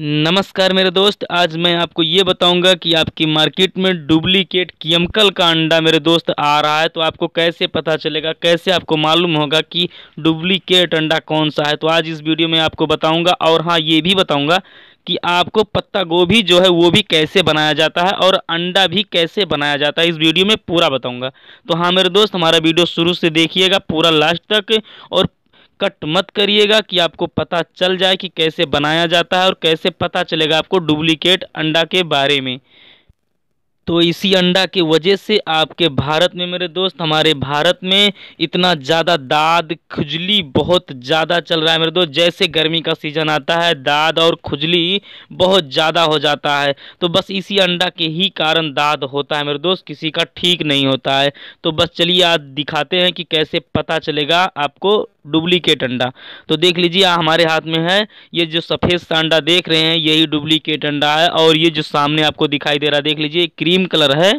नमस्कार मेरे दोस्त आज मैं आपको ये बताऊंगा कि आपकी मार्केट में डुप्लीकेट केमिकल का अंडा मेरे दोस्त आ रहा है तो आपको कैसे पता चलेगा कैसे आपको मालूम होगा कि डुप्लीकेट अंडा कौन सा है तो आज इस वीडियो में आपको बताऊंगा और हाँ ये भी बताऊंगा कि आपको पत्ता गोभी जो है वो भी कैसे बनाया जाता है और अंडा भी कैसे बनाया जाता है इस वीडियो में पूरा बताऊंगा तो हाँ मेरे दोस्त हमारा वीडियो शुरू से देखिएगा पूरा लास्ट तक और कट मत करिएगा कि आपको पता चल जाए कि कैसे बनाया जाता है और कैसे पता चलेगा आपको डुप्लीकेट अंडा के बारे में तो इसी अंडा की वजह से आपके भारत में मेरे दोस्त हमारे भारत में इतना ज़्यादा दाद खुजली बहुत ज़्यादा चल रहा है मेरे दोस्त जैसे गर्मी का सीज़न आता है दाद और खुजली बहुत ज़्यादा हो जाता है तो बस इसी अंडा के ही कारण दाद होता है मेरे दोस्त किसी का ठीक नहीं होता है तो बस चलिए आज दिखाते हैं कि कैसे पता चलेगा आपको डुप्लीकेट अंडा तो देख लीजिए हमारे हाथ में है ये जो सफ़ेद सा अंडा देख रहे हैं यही डुप्लीकेट अंडा है और ये जो सामने आपको दिखाई दे रहा है देख लीजिए क्रीम कलर है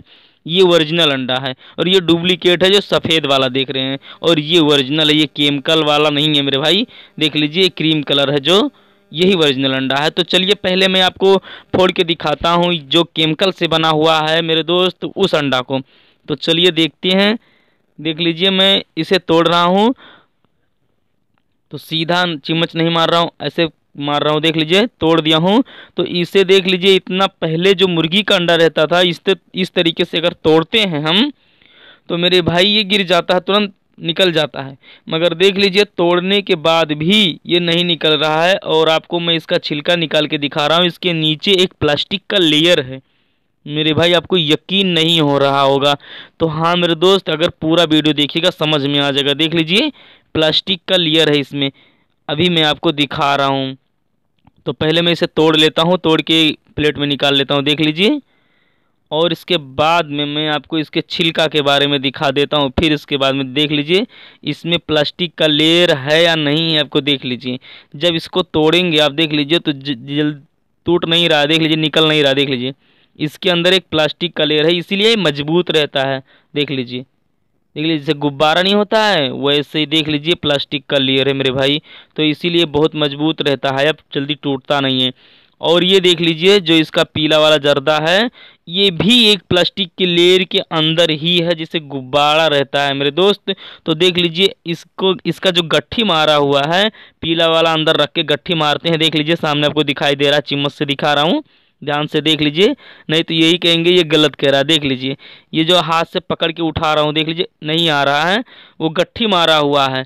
ये ओरिजिनल अंडा है और ये डुप्लीकेट है जो सफ़ेद वाला देख रहे हैं और ये ओरिजिनल है ये केमिकल वाला नहीं है मेरे भाई देख लीजिए क्रीम कलर है जो यही ओरिजिनल अंडा है तो चलिए पहले मैं आपको फोड़ के दिखाता हूँ जो केमिकल से बना हुआ है मेरे दोस्त उस अंडा को तो चलिए देखते हैं देख लीजिए मैं इसे तोड़ रहा हूँ तो सीधा चिमच नहीं मार रहा हूँ ऐसे मार रहा हूँ देख लीजिए तोड़ दिया हूँ तो इसे देख लीजिए इतना पहले जो मुर्गी का अंडा रहता था इस इस तरीके से अगर तोड़ते हैं हम तो मेरे भाई ये गिर जाता है तुरंत निकल जाता है मगर देख लीजिए तोड़ने के बाद भी ये नहीं निकल रहा है और आपको मैं इसका छिलका निकाल के दिखा रहा हूँ इसके नीचे एक प्लास्टिक का लेयर है मेरे भाई आपको यकीन नहीं हो रहा होगा तो हाँ मेरे दोस्त अगर पूरा वीडियो देखिएगा समझ में आ जाएगा देख लीजिए प्लास्टिक का लेयर है इसमें अभी मैं आपको दिखा रहा हूँ तो पहले मैं इसे तोड़ लेता हूँ तोड़ के प्लेट में निकाल लेता हूँ देख लीजिए और इसके बाद में मैं आपको इसके छिलका के बारे में दिखा देता हूँ फिर इसके बाद में देख लीजिए इसमें प्लास्टिक का लेयर है या नहीं है आपको देख लीजिए जब इसको तोड़ेंगे आप देख लीजिए तो जल्द टूट नहीं रहा देख लीजिए निकल नहीं रहा देख लीजिए इसके अंदर एक प्लास्टिक का लेयर है इसीलिए मजबूत रहता है देख लीजिए देख लीजिए जैसे गुब्बारा नहीं होता है वैसे ही देख लीजिए प्लास्टिक का लेयर है मेरे भाई तो इसीलिए बहुत मजबूत रहता है अब जल्दी टूटता नहीं है और ये देख लीजिए जो इसका पीला वाला जर्दा है ये भी एक प्लास्टिक के लेयर के अंदर ही है जिसे गुब्बारा रहता है मेरे दोस्त तो देख लीजिए इसको इसका जो गट्ठी मारा हुआ है पीला वाला अंदर रख के गट्ठी मारते हैं देख लीजिए सामने आपको दिखाई दे रहा है चिम्मच से दिखा रहा हूँ ध्यान से देख लीजिए नहीं तो यही कहेंगे ये गलत कह रहा है देख लीजिए ये जो हाथ से पकड़ के उठा रहा हूँ देख लीजिए नहीं आ रहा है वो गट्ठी मारा हुआ है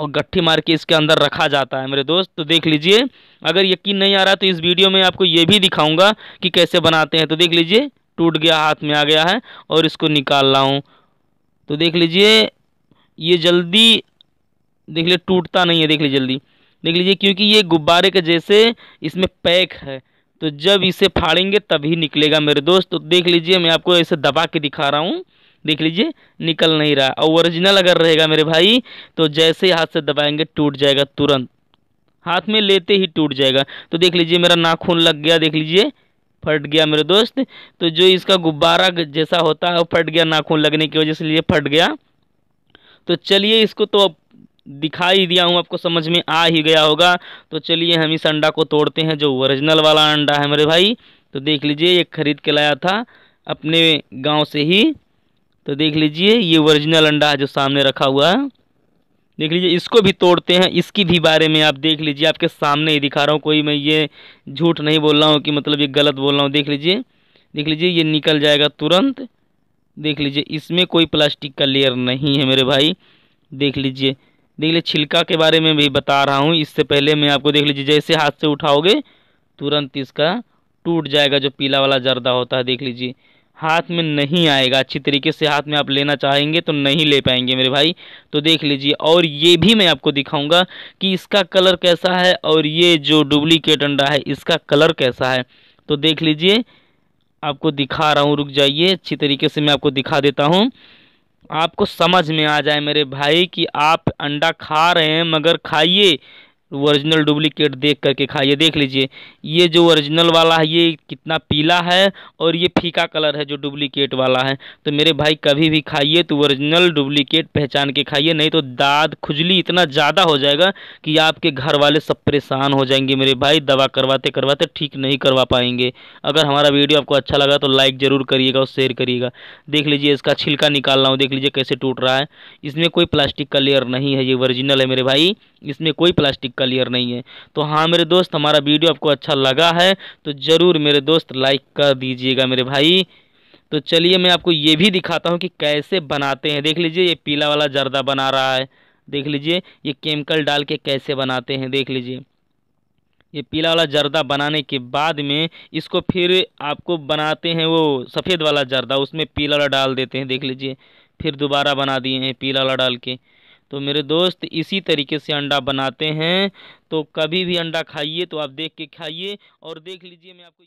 और गट्ठी मार के इसके अंदर रखा जाता है मेरे दोस्त तो देख लीजिए अगर यकीन नहीं आ रहा तो इस वीडियो में आपको ये भी दिखाऊँगा कि कैसे बनाते हैं तो देख लीजिए टूट गया हाथ में आ गया है और इसको निकाल रहा हूँ तो देख लीजिए ये जल्दी देख लीजिए टूटता नहीं है देख लीजिए जल्दी देख लीजिए क्योंकि ये गुब्बारे के जैसे इसमें पैक है तो जब इसे फाड़ेंगे तभी निकलेगा मेरे दोस्त तो देख लीजिए मैं आपको ऐसे दबा के दिखा रहा हूँ देख लीजिए निकल नहीं रहा और ओरिजिनल अगर रहेगा मेरे भाई तो जैसे हाथ से दबाएंगे टूट जाएगा तुरंत हाथ में लेते ही टूट जाएगा तो देख लीजिए मेरा नाखून लग गया देख लीजिए फट गया मेरे दोस्त तो जो इसका गुब्बारा जैसा होता है वो फट गया नाखून लगने की वजह से लिए फट गया तो चलिए इसको तो अब दिखाई दिया हूँ आपको समझ में आ ही गया होगा तो चलिए हम इस अंडा को तोड़ते हैं जो ओरिजिनल वाला अंडा है मेरे भाई तो देख लीजिए ये खरीद के लाया था अपने गांव से ही तो देख लीजिए ये ओरिजिनल अंडा है जो सामने रखा हुआ है देख लीजिए इसको भी तोड़ते हैं इसकी भी बारे में आप देख लीजिए आपके सामने ही दिखा रहा हूँ कोई मैं ये झूठ नहीं बोल रहा हूँ कि मतलब ये गलत बोल रहा हूँ देख लीजिए देख लीजिए ये निकल जाएगा तुरंत देख लीजिए इसमें कोई प्लास्टिक का लेयर नहीं है मेरे भाई देख लीजिए देख लीजिए छिलका के बारे में भी बता रहा हूँ इससे पहले मैं आपको देख लीजिए जैसे हाथ से उठाओगे तुरंत इसका टूट जाएगा जो पीला वाला जर्दा होता है देख लीजिए हाथ में नहीं आएगा अच्छी तरीके से हाथ में आप लेना चाहेंगे तो नहीं ले पाएंगे मेरे भाई तो देख लीजिए और ये भी मैं आपको दिखाऊंगा कि इसका कलर कैसा है और ये जो डुप्लीकेट अंडा है इसका कलर कैसा है तो देख लीजिए आपको दिखा रहा हूँ रुक जाइए अच्छी तरीके से मैं आपको दिखा देता हूँ आपको समझ में आ जाए मेरे भाई कि आप अंडा खा रहे हैं मगर खाइए ओरिजिनल डुप्लीकेट देख करके खाइए देख लीजिए ये जो ओरिजिनल वाला है ये कितना पीला है और ये फीका कलर है जो डुप्लीकेट वाला है तो मेरे भाई कभी भी खाइए तो ओरिजिनल डुप्लीकेट पहचान के खाइए नहीं तो दाद खुजली इतना ज़्यादा हो जाएगा कि आपके घर वाले सब परेशान हो जाएंगे मेरे भाई दवा करवाते करवाते ठीक नहीं करवा पाएंगे अगर हमारा वीडियो आपको अच्छा लगा तो लाइक ज़रूर करिएगा और शेयर करिएगा देख लीजिए इसका छिलका निकाल रहा हूँ देख लीजिए कैसे टूट रहा है इसमें कोई प्लास्टिक का लेयर नहीं है ये ओरिजिनल है मेरे भाई इसमें कोई प्लास्टिक का लेयर नहीं है तो हाँ मेरे दोस्त हमारा वीडियो आपको अच्छा लगा है तो ज़रूर मेरे दोस्त लाइक कर दीजिएगा मेरे भाई तो चलिए मैं आपको ये भी दिखाता हूँ कि कैसे बनाते हैं देख लीजिए ये पीला वाला जर्दा बना रहा है देख लीजिए ये केमिकल डाल के कैसे बनाते हैं देख लीजिए ये पीला वाला जर्दा बनाने के बाद में इसको फिर आपको बनाते हैं वो सफ़ेद वाला जर्दा उसमें पीला वाला डाल देते हैं देख लीजिए फिर दोबारा बना दिए हैं पीला वाला डाल के तो मेरे दोस्त इसी तरीके से अंडा बनाते हैं तो कभी भी अंडा खाइए तो आप देख के खाइए और देख लीजिए मैं आपको